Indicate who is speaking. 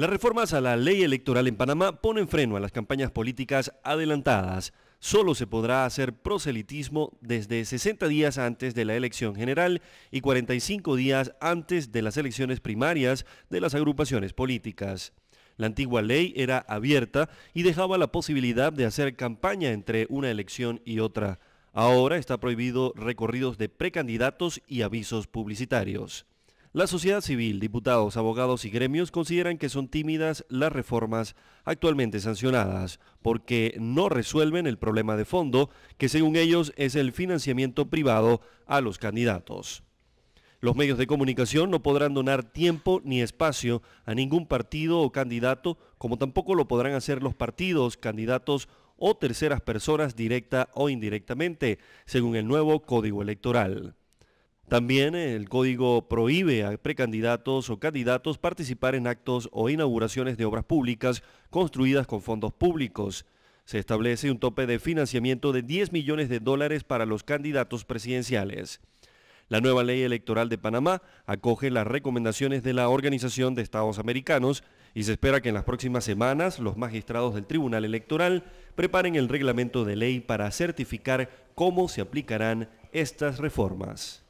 Speaker 1: Las reformas a la ley electoral en Panamá ponen freno a las campañas políticas adelantadas. Solo se podrá hacer proselitismo desde 60 días antes de la elección general y 45 días antes de las elecciones primarias de las agrupaciones políticas. La antigua ley era abierta y dejaba la posibilidad de hacer campaña entre una elección y otra. Ahora está prohibido recorridos de precandidatos y avisos publicitarios. La sociedad civil, diputados, abogados y gremios consideran que son tímidas las reformas actualmente sancionadas porque no resuelven el problema de fondo que según ellos es el financiamiento privado a los candidatos. Los medios de comunicación no podrán donar tiempo ni espacio a ningún partido o candidato, como tampoco lo podrán hacer los partidos, candidatos o terceras personas directa o indirectamente, según el nuevo Código Electoral. También el código prohíbe a precandidatos o candidatos participar en actos o inauguraciones de obras públicas construidas con fondos públicos. Se establece un tope de financiamiento de 10 millones de dólares para los candidatos presidenciales. La nueva ley electoral de Panamá acoge las recomendaciones de la Organización de Estados Americanos y se espera que en las próximas semanas los magistrados del Tribunal Electoral preparen el reglamento de ley para certificar cómo se aplicarán estas reformas.